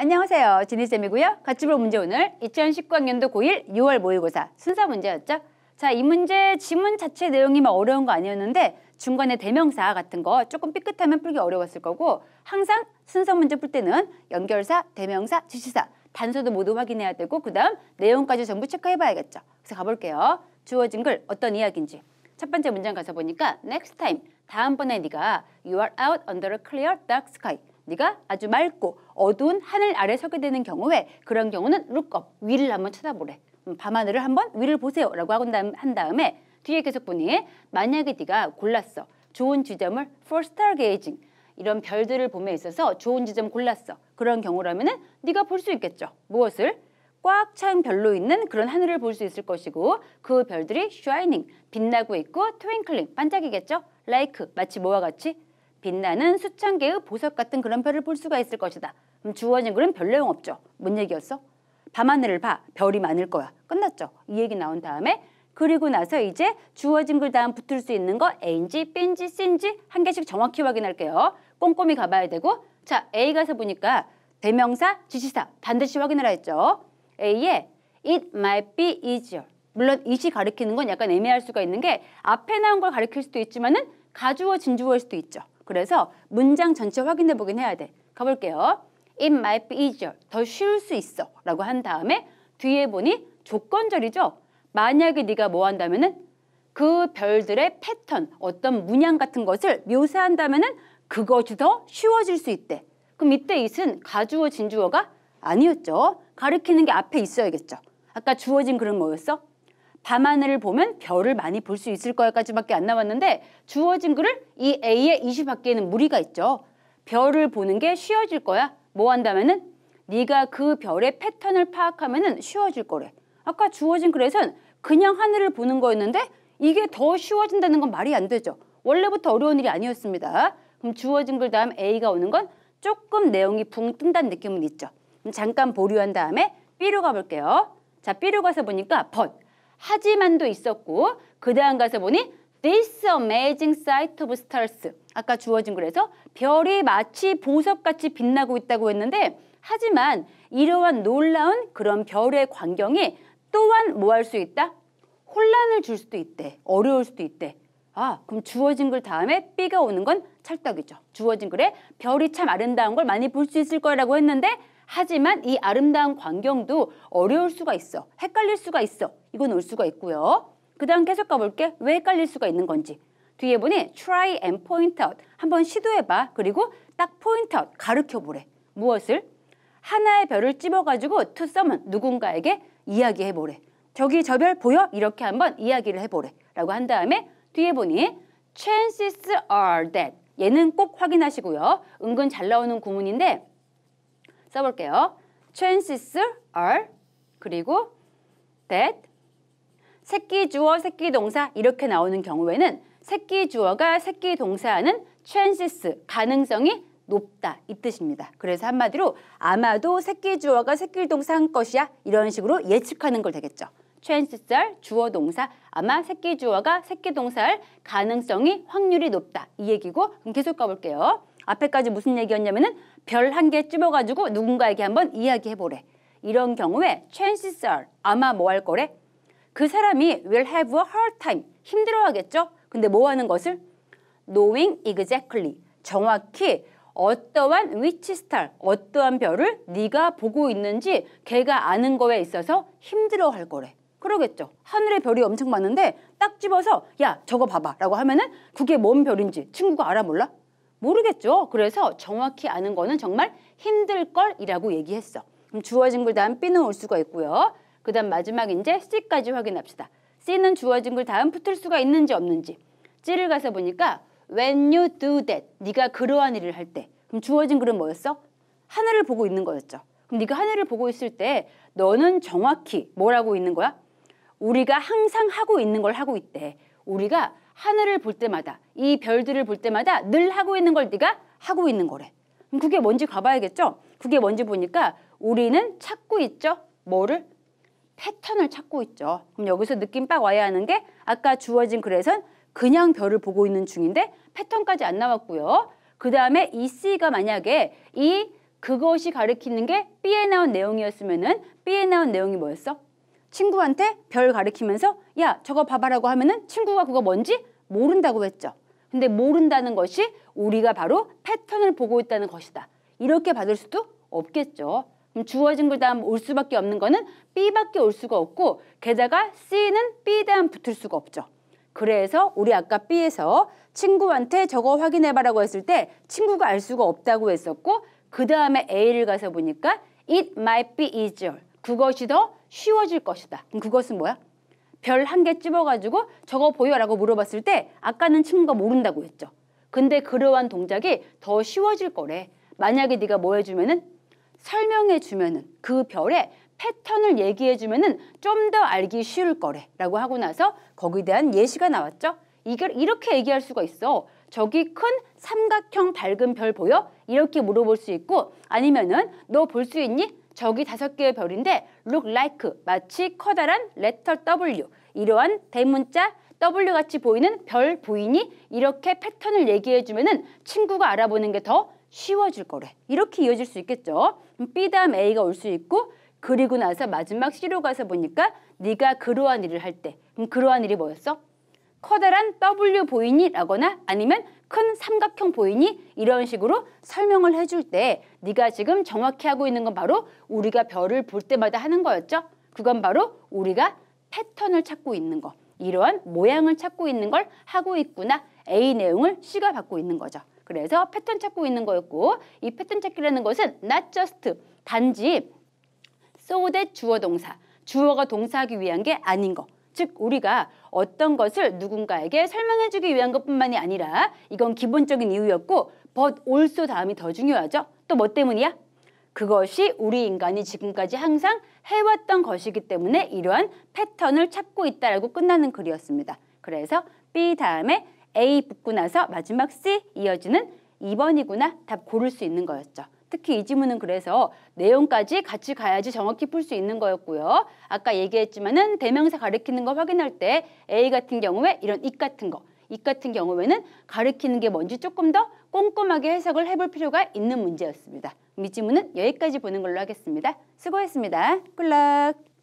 안녕하세요. 지니쌤이고요. 같이 볼 문제 오늘 2019학년도 고1 6월 모의고사 순서 문제였죠. 자, 이 문제 지문 자체 내용이 막 어려운 거 아니었는데 중간에 대명사 같은 거 조금 삐끗하면 풀기 어려웠을 거고 항상 순서 문제 풀 때는 연결사, 대명사, 지시사 단서도 모두 확인해야 되고 그 다음 내용까지 전부 체크해봐야겠죠. 그래서 가볼게요. 주어진 글 어떤 이야기인지 첫 번째 문장 가서 보니까 next time 다음번에 네가 you are out under a clear dark sky 네가 아주 맑고 어두운 하늘 아래 서게 되는 경우에 그런 경우는 룩업 위를 한번 쳐다보래. 음, 밤하늘을 한번 위를 보세요라고 한 다음에 뒤에 계속 보니 만약에 네가 골랐어. 좋은 지점을 f 스 r star 이런 별들을 봄에 있어서 좋은 지점 골랐어. 그런 경우라면은 네가 볼 수 있겠죠. 무엇을? 꽉 찬 별로 있는 그런 하늘을 볼 수 있을 것이고 그 별들이 shining 빛나고 있고 twinkling 반짝이겠죠. like 마치 뭐와 같이 빛나는 수천 개의 보석 같은 그런 별을 볼 수가 있을 것이다. 그럼 주어진 글은 별 내용 없죠. 뭔 얘기였어? 밤하늘을 봐. 별이 많을 거야. 끝났죠. 이 얘기 나온 다음에 그리고 나서 이제 주어진 글 다음 붙을 수 있는 거 A인지 B인지 C인지 한 개씩 정확히 확인할게요. 꼼꼼히 가봐야 되고 자 A 가서 보니까 대명사, 지시사 반드시 확인을 했죠. A에 it might be easier. 물론 it이 가리키는 건 약간 애매할 수가 있는 게 앞에 나온 걸 가리킬 수도 있지만 은 가주어, 진주어일 수도 있죠. 그래서 문장 전체 확인해 보긴 해야 돼. 가볼게요. It might be easier. 더 쉬울 수 있어. 라고 한 다음에 뒤에 보니 조건절이죠. 만약에 네가 뭐 한다면은 그 별들의 패턴, 어떤 문양 같은 것을 묘사한다면은 그것이 더 쉬워질 수 있대. 그럼 이때 이은 가주어 진주어가 아니었죠. 가리키는 게 앞에 있어야겠죠. 아까 주어진 그런 뭐였어? 밤하늘을 보면 별을 많이 볼 수 있을 거야까지밖에 안 나왔는데 주어진 글을 이 A의 20밖에는 무리가 있죠. 별을 보는 게 쉬워질 거야. 뭐 한다면은 네가 그 별의 패턴을 파악하면은 쉬워질 거래. 아까 주어진 글에선 그냥 하늘을 보는 거였는데 이게 더 쉬워진다는 건 말이 안 되죠. 원래부터 어려운 일이 아니었습니다. 그럼 주어진 글 다음 A가 오는 건 조금 내용이 붕 뜬다는 느낌은 있죠. 잠깐 보류한 다음에 B로 가볼게요. 자, B로 가서 보니까 번. 하지만도 있었고 그 다음 가서 보니 This amazing sight of stars 아까 주어진 글에서 별이 마치 보석같이 빛나고 있다고 했는데 하지만 이러한 놀라운 그런 별의 광경이 또한 뭐 할 수 있다? 혼란을 줄 수도 있대. 어려울 수도 있대. 아, 그럼 주어진 글 다음에 B가 오는 건 찰떡이죠. 주어진 글에 별이 참 아름다운 걸 많이 볼 수 있을 거라고 했는데 하지만 이 아름다운 광경도 어려울 수가 있어. 헷갈릴 수가 있어. 이건 올 수가 있고요. 그 다음 계속 가볼게. 왜 헷갈릴 수가 있는 건지. 뒤에 보니 try and point out. 한번 시도해봐. 그리고 딱 point out. 가르켜보래. 무엇을? 하나의 별을 찝어가지고 to someone. 누군가에게 이야기해보래. 저기 저 별 보여? 이렇게 한번 이야기를 해보래. 라고 한 다음에 뒤에 보니 chances are that. 얘는 꼭 확인하시고요. 은근 잘 나오는 구문인데 써볼게요. chances are 그리고 that 새끼 주어, 새끼 동사 이렇게 나오는 경우에는 새끼 주어가 새끼 동사하는 chances, 가능성이 높다 이 뜻입니다. 그래서 한마디로 아마도 새끼 주어가 새끼 동사한 것이야 이런 식으로 예측하는 걸 되겠죠. chances are 주어 동사 아마 새끼 주어가 새끼 동사할 가능성이 확률이 높다 이 얘기고 그럼 계속 가볼게요. 앞에까지 무슨 얘기였냐면은 별한개 찝어가지고 누군가에게 한번 이야기해보래. 이런 경우에 chances are 아마 뭐 할 거래? 그 사람이 will have a hard time 힘들어하겠죠? 근데 뭐 하는 것을? knowing exactly 정확히 어떠한 위치 스타 어떠한 별을 네가 보고 있는지 걔가 아는 거에 있어서 힘들어할 거래. 그러겠죠. 하늘에 별이 엄청 많은데 딱 집어서 야 저거 봐봐 라고 하면은 그게 뭔 별인지 친구가 알아 몰라? 모르겠죠. 그래서 정확히 아는 거는 정말 힘들 걸이라고 얘기했어. 그럼 주어진 글 다음 B는 올 수가 있고요. 그 다음 마지막 이제 C까지 확인합시다. C는 주어진 글 다음 붙을 수가 있는지 없는지. C를 가서 보니까 when you do that, 네가 그러한 일을 할 때. 그럼 주어진 글은 뭐였어? 하늘을 보고 있는 거였죠. 그럼 네가 하늘을 보고 있을 때 너는 정확히 뭐라고 있는 거야? 우리가 항상 하고 있는 걸 하고 있대. 우리가 하늘을 볼 때마다 이 별들을 볼 때마다 늘 하고 있는 걸 네가 하고 있는 거래. 그럼 그게 뭔지 가봐야겠죠? 그게 뭔지 보니까 우리는 찾고 있죠. 뭐를? 패턴을 찾고 있죠. 그럼 여기서 느낌 빡 와야 하는 게 아까 주어진 글에선 그냥 별을 보고 있는 중인데 패턴까지 안 나왔고요. 그 다음에 이 C가 만약에 이 그것이 가리키는 게 B에 나온 내용이었으면은 B에 나온 내용이 뭐였어? 친구한테 별가르치면서야 저거 봐봐라고 하면은 친구가 그거 뭔지 모른다고 했죠. 근데 모른다는 것이 우리가 바로 패턴을 보고 있다는 것이다. 이렇게 받을 수도 없겠죠. 그럼 주어진 글 다음 올 수밖에 없는 거는 B밖에 올 수가 없고 게다가 C는 B 다음 붙을 수가 없죠. 그래서 우리 아까 B에서 친구한테 저거 확인해봐라고 했을 때 친구가 알 수가 없다고 했었고 그 다음에 A를 가서 보니까 It might be easier. 그것이 더 쉬워질 것이다. 그럼 그것은 뭐야? 별 한 개 집어가지고 저거 보여라고 물어봤을 때 아까는 친구가 모른다고 했죠. 근데 그러한 동작이 더 쉬워질 거래. 만약에 네가 뭐 해주면은 설명해주면은 그 별의 패턴을 얘기해주면은 좀 더 알기 쉬울 거래라고 하고 나서 거기에 대한 예시가 나왔죠. 이걸 이렇게 얘기할 수가 있어. 저기 큰 삼각형 밝은 별 보여? 이렇게 물어볼 수 있고 아니면은 너 볼 수 있니? 저기 다섯 개의 별인데 look like 마치 커다란 레터 W 이러한 대문자 W같이 보이는 별 보이니 이렇게 패턴을 얘기해주면 은 친구가 알아보는 게 더 쉬워질 거래. 이렇게 이어질 수 있겠죠. B 다음 A가 올 수 있고 그리고 나서 마지막 C로 가서 보니까 네가 그러한 일을 할 때 그럼 그러한 일이 뭐였어? 커다란 W 보이니라거나 아니면 큰 삼각형 보이니 이런 식으로 설명을 해줄 때 네가 지금 정확히 하고 있는 건 바로 우리가 별을 볼 때마다 하는 거였죠. 그건 바로 우리가 패턴을 찾고 있는 거. 이러한 모양을 찾고 있는 걸 하고 있구나. A 내용을 C가 받고 있는 거죠. 그래서 패턴 찾고 있는 거였고 이 패턴 찾기라는 것은 not just 단지 so that 주어 동사 주어가 동사하기 위한 게 아닌 거즉 우리가 어떤 것을 누군가에게 설명해주기 위한 것뿐만이 아니라 이건 기본적인 이유였고 but also 다음이 더 중요하죠. 또 뭐 때문이야? 그것이 우리 인간이 지금까지 항상 해왔던 것이기 때문에 이러한 패턴을 찾고 있다라고 끝나는 글이었습니다. 그래서 B 다음에 A 붙고 나서 마지막 C 이어지는 2번이구나 답 고를 수 있는 거였죠. 특히 이 지문은 그래서 내용까지 같이 가야지 정확히 풀 수 있는 거였고요. 아까 얘기했지만은 대명사 가리키는 거 확인할 때 A 같은 경우에 이런 이 같은 거, 이 같은 경우에는 가리키는 게 뭔지 조금 더 꼼꼼하게 해석을 해볼 필요가 있는 문제였습니다. 이 지문은 여기까지 보는 걸로 하겠습니다. 수고했습니다. 꿀락!